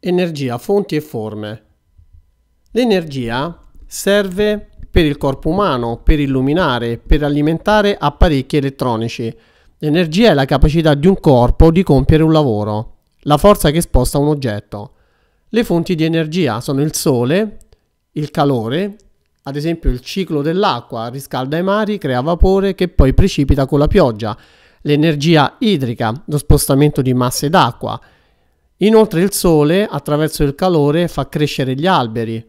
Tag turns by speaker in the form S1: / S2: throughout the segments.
S1: Energia, fonti e forme. L'energia serve per il corpo umano, per illuminare, per alimentare apparecchi elettronici. L'energia è la capacità di un corpo di compiere un lavoro, la forza che sposta un oggetto. Le fonti di energia sono il sole, il calore, ad esempio il ciclo dell'acqua riscalda i mari, crea vapore che poi precipita con la pioggia, l'energia idrica, lo spostamento di masse d'acqua, Inoltre il sole, attraverso il calore, fa crescere gli alberi.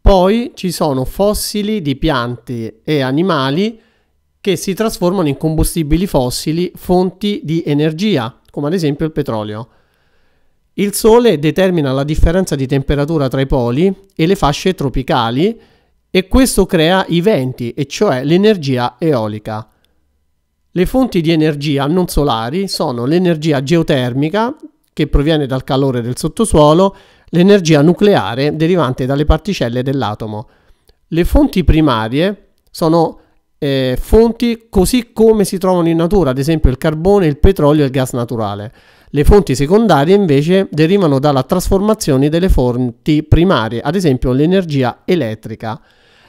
S1: Poi ci sono fossili di piante e animali che si trasformano in combustibili fossili, fonti di energia, come ad esempio il petrolio. Il Sole determina la differenza di temperatura tra i poli e le fasce tropicali e questo crea i venti, e cioè l'energia eolica. Le fonti di energia non solari sono l'energia geotermica, che proviene dal calore del sottosuolo, l'energia nucleare derivante dalle particelle dell'atomo. Le fonti primarie sono eh, fonti così come si trovano in natura, ad esempio il carbone, il petrolio e il gas naturale. Le fonti secondarie invece derivano dalla trasformazione delle fonti primarie, ad esempio l'energia elettrica.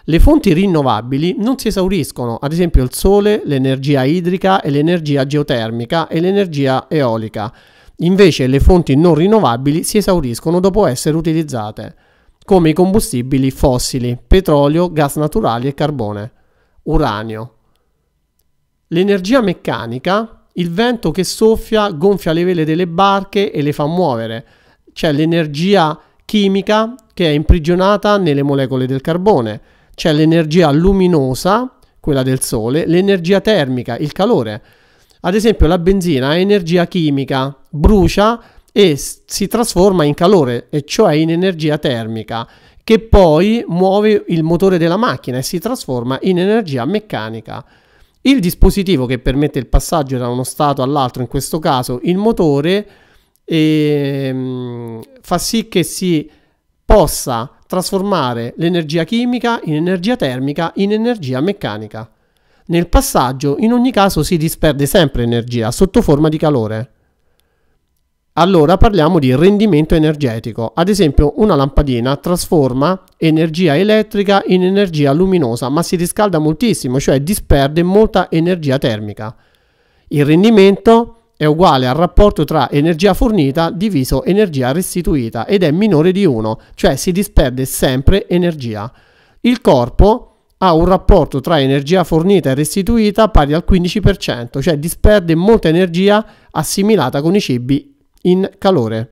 S1: Le fonti rinnovabili non si esauriscono, ad esempio il sole, l'energia idrica e l'energia geotermica e l'energia eolica. Invece le fonti non rinnovabili si esauriscono dopo essere utilizzate, come i combustibili fossili, petrolio, gas naturali e carbone, uranio. L'energia meccanica, il vento che soffia gonfia le vele delle barche e le fa muovere, c'è l'energia chimica che è imprigionata nelle molecole del carbone, c'è l'energia luminosa, quella del sole, l'energia termica, il calore, ad esempio la benzina è energia chimica, brucia e si trasforma in calore, e cioè in energia termica, che poi muove il motore della macchina e si trasforma in energia meccanica. Il dispositivo che permette il passaggio da uno stato all'altro, in questo caso il motore, ehm, fa sì che si possa trasformare l'energia chimica in energia termica in energia meccanica. Nel passaggio in ogni caso si disperde sempre energia sotto forma di calore. Allora parliamo di rendimento energetico. Ad esempio una lampadina trasforma energia elettrica in energia luminosa, ma si riscalda moltissimo, cioè disperde molta energia termica. Il rendimento è uguale al rapporto tra energia fornita diviso energia restituita ed è minore di 1, cioè si disperde sempre energia. Il corpo ha un rapporto tra energia fornita e restituita pari al 15%, cioè disperde molta energia assimilata con i cibi in calore.